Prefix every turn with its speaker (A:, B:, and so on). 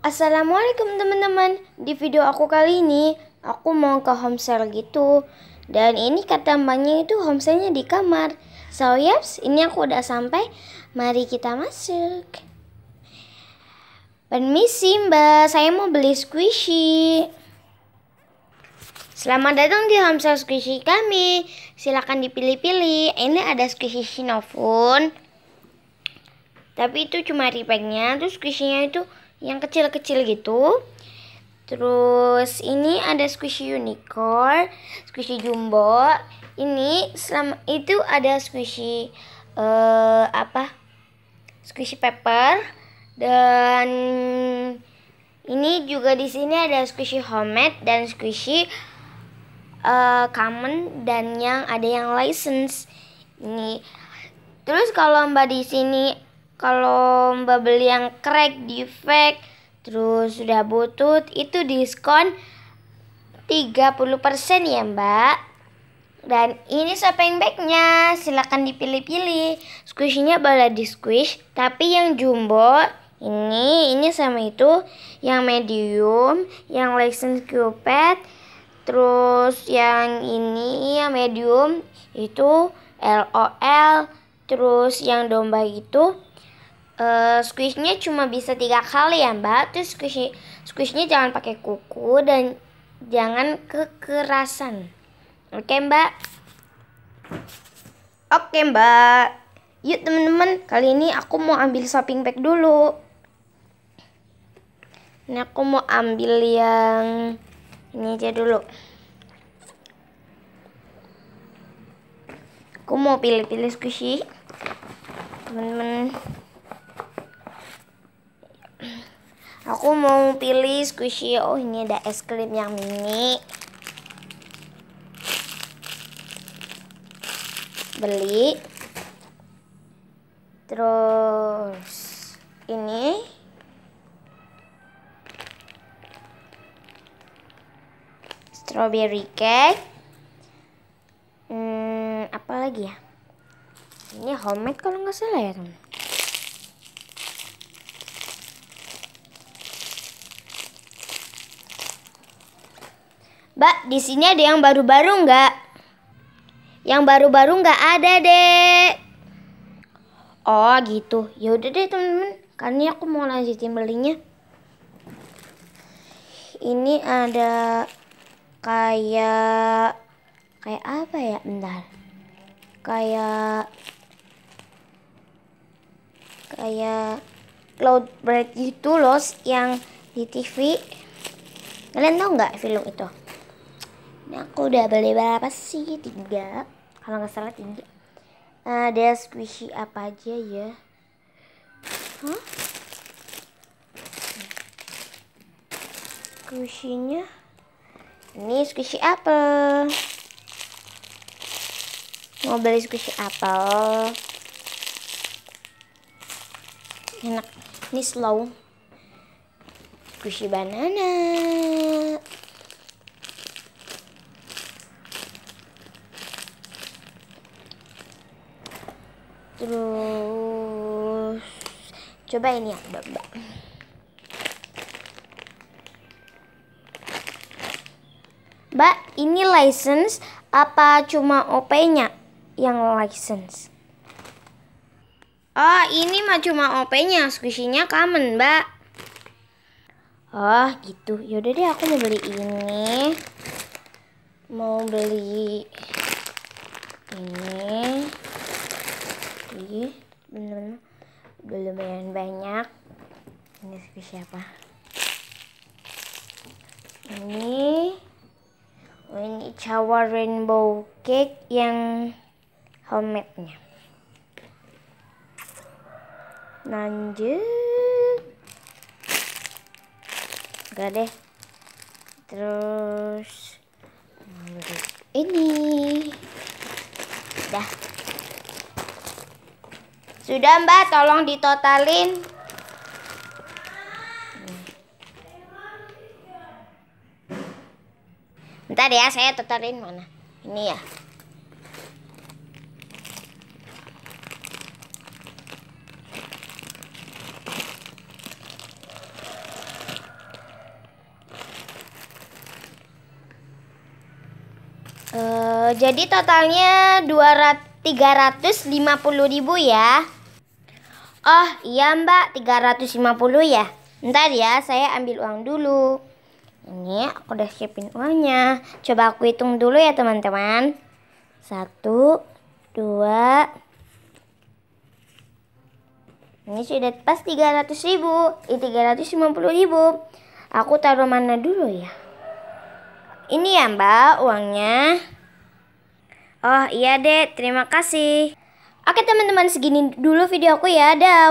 A: Assalamualaikum teman-teman Di video aku kali ini Aku mau ke homestay gitu Dan ini kata mbaknya itu homestaynya di kamar So yaps ini aku udah sampai Mari kita masuk Permisi mbak Saya mau beli squishy Selamat datang di homestay squishy kami Silahkan dipilih-pilih Ini ada squishy shinofun Tapi itu cuma ribetnya Terus squishy itu yang kecil-kecil gitu. Terus ini ada squishy unicorn, squishy jumbo. Ini selama itu ada squishy uh, apa? Squishy pepper dan ini juga di sini ada squishy homemade dan squishy uh, common dan yang ada yang license. Ini terus kalau Mbak di sini kalau mbak beli yang crack defect terus sudah butut itu diskon 30% ya mbak dan ini shopping bagnya silahkan dipilih-pilih Squishnya boleh di squish tapi yang jumbo ini ini sama itu yang medium yang license Cupid terus yang ini yang medium itu LOL terus yang domba itu uh, squishnya cuma bisa tiga kali ya mbak terus squish squishnya jangan pakai kuku dan jangan kekerasan oke okay, mbak oke okay, mbak yuk teman-teman kali ini aku mau ambil shopping bag dulu ini aku mau ambil yang ini aja dulu aku mau pilih-pilih squishy teman-teman Aku mau pilih squishy. Oh, ini ada es krim yang mini. Beli. Terus ini strawberry cake. Hmm, apa lagi ya? Ini homemade kalau nggak salah ya, teman. Mbak, di sini ada yang baru-baru nggak? Yang baru-baru nggak ada, Dek. Oh, gitu. yaudah deh, teman-teman. Karena aku mau lanjutin belinya. Ini ada kayak kayak apa ya? Bentar. Kayak kayak cloud Break gitu loh yang di TV. Kalian tau nggak film itu? ini aku udah beli berapa sih? Tiga. Kalau nggak salah tiga. Ada eh, squishy apa aja ya? Huh? Squishy-nya. Ini squishy apel Mau beli squishy apel Enak. Ini slow. Squishy banana. Coba ini ya Mbak. Mbak, ini license apa cuma OP-nya yang license? Oh, ini mah cuma OP-nya, squishy-nya common, Mbak. Oh, gitu. Yaudah deh, aku mau beli ini. Mau beli ini. ini bener-bener belum lumayan banyak ini spesial siapa ini ini cawa rainbow cake yang homemade nya lanjut enggak deh terus ini dah sudah mbak, tolong ditotalin. Bentar ya, saya totalin mana? Ini ya. Uh, jadi totalnya 200 puluh ribu ya. Oh iya mbak 350 ya Ntar ya saya ambil uang dulu Ini aku udah siapin uangnya Coba aku hitung dulu ya teman-teman Satu Dua Ini sudah pas 300 ribu Ini 350 ribu Aku taruh mana dulu ya Ini ya mbak uangnya Oh iya dek terima kasih Oke teman-teman segini dulu video aku ya. Dah.